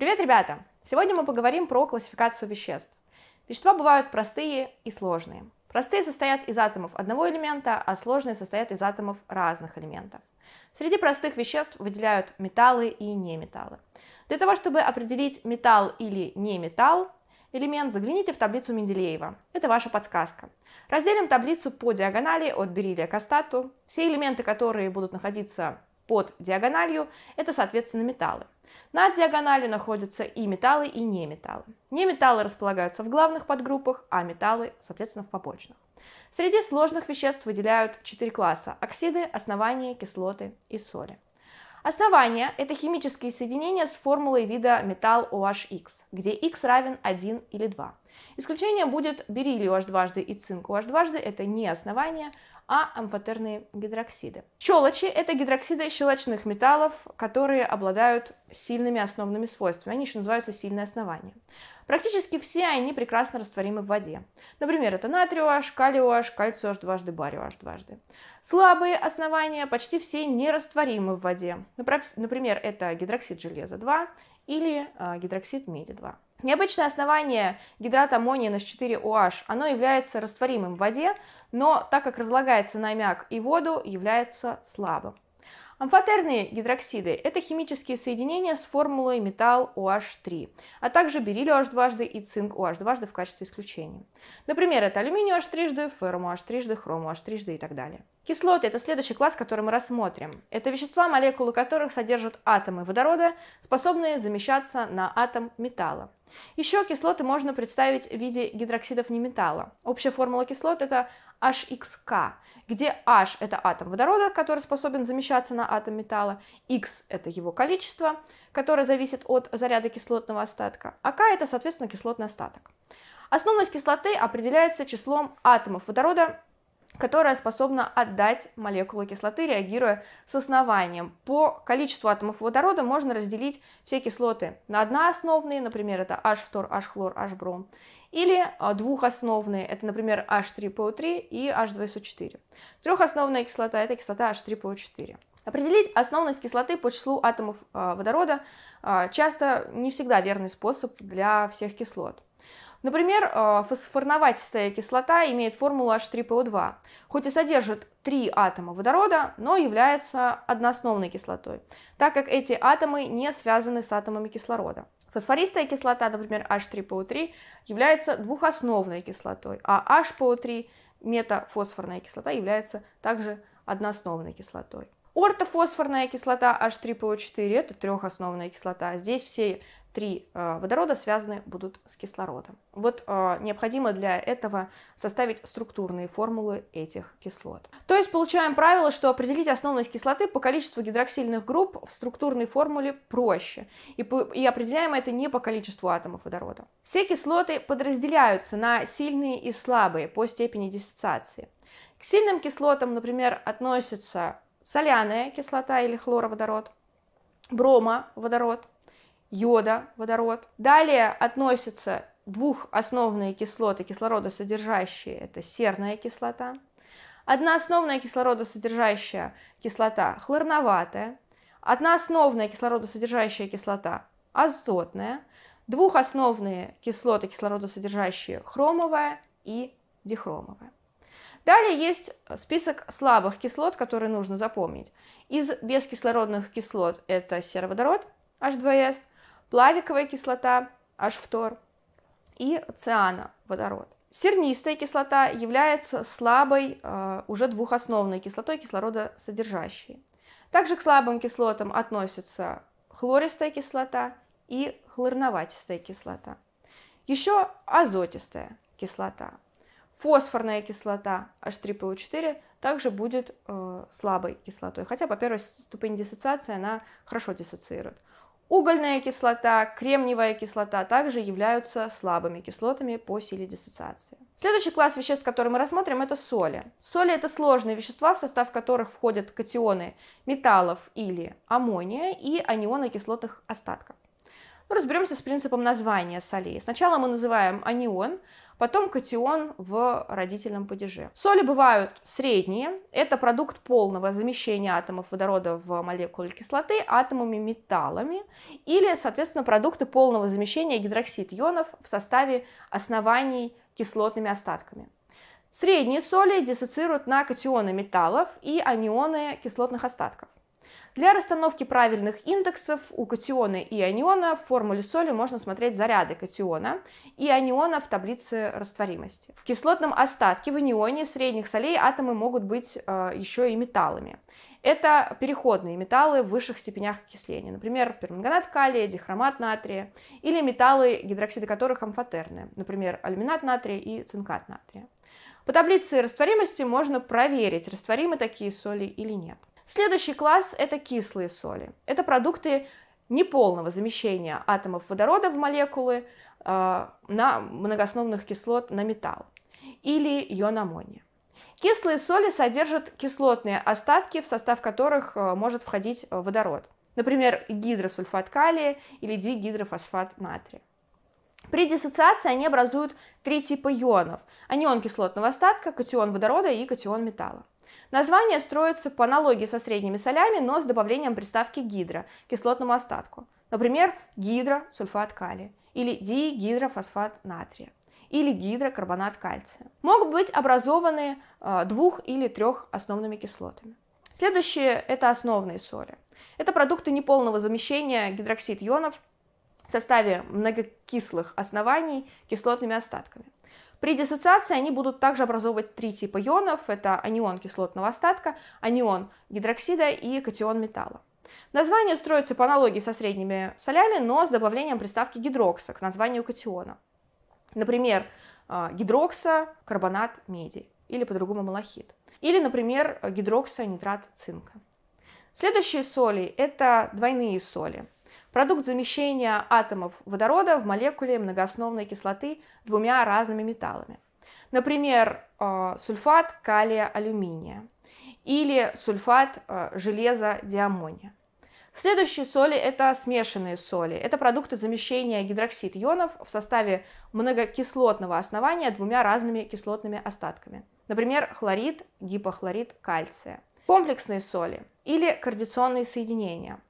Привет, ребята! Сегодня мы поговорим про классификацию веществ. Вещества бывают простые и сложные. Простые состоят из атомов одного элемента, а сложные состоят из атомов разных элементов. Среди простых веществ выделяют металлы и неметаллы. Для того, чтобы определить металл или неметалл, элемент, загляните в таблицу Менделеева. Это ваша подсказка. Разделим таблицу по диагонали от бериллия к остату. Все элементы, которые будут находиться под диагональю – это, соответственно, металлы. Над диагональю находятся и металлы, и неметаллы. Неметаллы располагаются в главных подгруппах, а металлы, соответственно, в побочных. Среди сложных веществ выделяют четыре класса – оксиды, основания, кислоты и соли. Основания – это химические соединения с формулой вида металл OHX, где X равен 1 или 2. Исключение будет бериллий OH дважды и цинк OH дважды, это не основание, а амфотерные гидроксиды. Щелочи – это гидроксиды щелочных металлов, которые обладают сильными основными свойствами. Они еще называются сильные основания. Практически все они прекрасно растворимы в воде. Например, это натрий OH, калий OH, кальций OH дважды, барий OH дважды. Слабые основания почти все нерастворимы в воде. Например, это гидроксид железа 2 или э, гидроксид меди 2. Необычное основание гидрата аммония NH4OH, оно является растворимым в воде, но так как разлагается на аммиак и воду, является слабым. Амфотерные гидроксиды – это химические соединения с формулой металл OH3, а также бериллий OH дважды и цинк OH дважды в качестве исключения. Например, это алюминий OH трижды, феррум OH трижды, хром OH трижды и так далее. Кислоты – это следующий класс, который мы рассмотрим. Это вещества, молекулы которых содержат атомы водорода, способные замещаться на атом металла. Еще кислоты можно представить в виде гидроксидов неметалла. Общая формула кислот – это HXK, где H – это атом водорода, который способен замещаться на атом металла, X – это его количество, которое зависит от заряда кислотного остатка, а K – это, соответственно, кислотный остаток. Основность кислоты определяется числом атомов водорода которая способна отдать молекулы кислоты, реагируя с основанием. По количеству атомов водорода можно разделить все кислоты на одноосновные, например, это H2, H-хлор, H-бром, или а, двухосновные, это, например, H3PO3 и H2SO4. Трехосновная кислота – это кислота H3PO4. Определить основность кислоты по числу атомов а, водорода а, часто не всегда верный способ для всех кислот. Например, э, фосфорноватистая кислота имеет формулу H3PO2, хоть и содержит три атома водорода, но является одноосновной кислотой, так как эти атомы не связаны с атомами кислорода. Фосфористая кислота, например, H3PO3, является двухосновной кислотой, а HPO3, метафосфорная кислота, является также одноосновной кислотой. Ортофосфорная кислота H3PO4 – это трехосновная кислота. Здесь все три а, водорода связаны будут с кислородом. Вот а, необходимо для этого составить структурные формулы этих кислот. То есть получаем правило, что определить основность кислоты по количеству гидроксильных групп в структурной формуле проще. И, и определяем это не по количеству атомов водорода. Все кислоты подразделяются на сильные и слабые по степени диссоциации. К сильным кислотам, например, относятся соляная кислота или хлороводород, бромоводород, йода, водород. Далее относятся двух основные кислоты кислородосодержащие, это серная кислота. Одна основная кислородосодержащая кислота хлорноватая, одна основная кислородосодержащая кислота азотная, двух основные кислоты кислородосодержащие хромовая и дихромовая. Далее есть список слабых кислот, которые нужно запомнить. Из бескислородных кислот это сероводород H2S – плавиковая кислота, H2, и циановодород. Сернистая кислота является слабой э, уже двухосновной кислотой кислорода содержащей. Также к слабым кислотам относятся хлористая кислота и хлорноватистая кислота. Еще азотистая кислота. Фосфорная кислота H3PO4 также будет э, слабой кислотой, хотя по первой ступени диссоциации она хорошо диссоциирует. Угольная кислота, кремниевая кислота также являются слабыми кислотами по силе диссоциации. Следующий класс веществ, который мы рассмотрим, это соли. Соли – это сложные вещества, в состав которых входят катионы металлов или аммония и анионы кислотных остатков. Ну, разберемся с принципом названия солей. Сначала мы называем анион, потом катион в родительном падеже. Соли бывают средние, это продукт полного замещения атомов водорода в молекуле кислоты атомами металлами или, соответственно, продукты полного замещения гидроксид ионов в составе оснований кислотными остатками. Средние соли диссоциируют на катионы металлов и анионы кислотных остатков. Для расстановки правильных индексов у катиона и аниона в формуле соли можно смотреть заряды катиона и аниона в таблице растворимости. В кислотном остатке в анионе средних солей атомы могут быть э, еще и металлами. Это переходные металлы в высших степенях окисления, например, перманганат калия, дихромат натрия, или металлы, гидроксиды которых амфотерны, например, альминат натрия и цинкат натрия. По таблице растворимости можно проверить, растворимы такие соли или нет. Следующий класс – это кислые соли. Это продукты неполного замещения атомов водорода в молекулы э, на многоосновных кислот на металл или ион Кислые соли содержат кислотные остатки, в состав которых а, может входить водород. Например, гидросульфат калия или дигидрофосфат натрия. При диссоциации они образуют три типа ионов. Анион кислотного остатка, катион водорода и катион металла. Название строится по аналогии со средними солями, но с добавлением приставки гидро – кислотному остатку. Например, гидросульфат калия или дигидрофосфат натрия или гидрокарбонат кальция. Могут быть образованы э, двух или трех основными кислотами. Следующие – это основные соли. Это продукты неполного замещения гидроксид ионов в составе многокислых оснований кислотными остатками. При диссоциации они будут также образовывать три типа ионов. Это анион кислотного остатка, анион гидроксида и катион металла. Название строится по аналогии со средними солями, но с добавлением приставки гидрокса к названию катиона. Например, э, гидрокса, карбонат меди или по-другому малахит. Или, например, гидрокса, нитрат цинка. Следующие соли – это двойные соли – Продукт замещения атомов водорода в молекуле многоосновной кислоты двумя разными металлами. Например, э, сульфат калия алюминия или сульфат э, железа диамония. Следующие соли – это смешанные соли. Это продукты замещения гидроксид ионов в составе многокислотного основания двумя разными кислотными остатками. Например, хлорид, гипохлорид кальция. Комплексные соли или кардиационные соединения.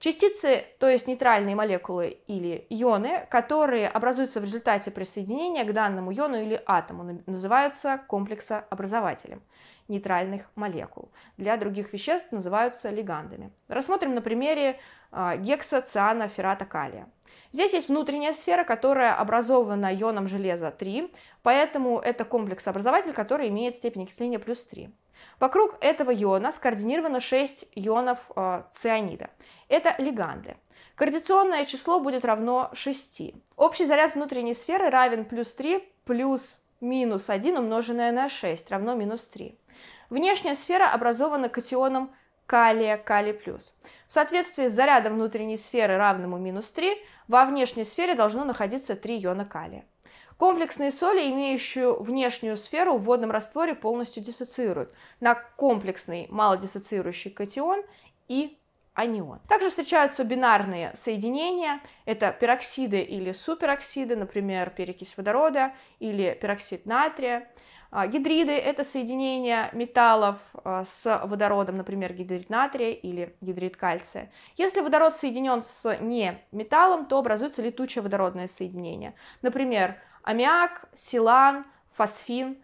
Частицы, то есть нейтральные молекулы или ионы, которые образуются в результате присоединения к данному иону или атому, называются комплексообразователем нейтральных молекул. Для других веществ называются лигандами. Рассмотрим на примере а, гексоцианоферата калия. Здесь есть внутренняя сфера, которая образована ионом железа 3, поэтому это комплексообразователь, который имеет степень окисления плюс 3. Вокруг этого иона скоординировано 6 ионов э, цианида. Это лиганды. Координационное число будет равно 6. Общий заряд внутренней сферы равен плюс 3 плюс минус 1 умноженное на 6 равно минус 3. Внешняя сфера образована катионом калия, калий плюс. В соответствии с зарядом внутренней сферы равному минус 3, во внешней сфере должно находиться 3 иона калия. Комплексные соли, имеющие внешнюю сферу в водном растворе, полностью диссоциируют на комплексный малодиссоциирующий катион и анион. Также встречаются бинарные соединения, это пероксиды или супероксиды, например, перекись водорода или пероксид натрия. А, гидриды – это соединение металлов а, с водородом, например, гидрид натрия или гидрид кальция. Если водород соединен с не металлом, то образуется летучее водородное соединение. Например, аммиак, силан, фосфин.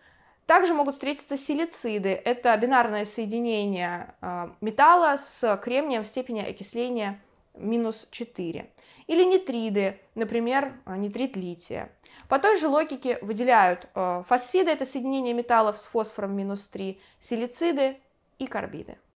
Также могут встретиться силициды. Это бинарное соединение э, металла с кремнием в степени окисления минус 4. Или нитриды, например, э, нитрит лития. По той же логике выделяют э, фосфиды, это соединение металлов с фосфором минус 3, силициды и карбиды.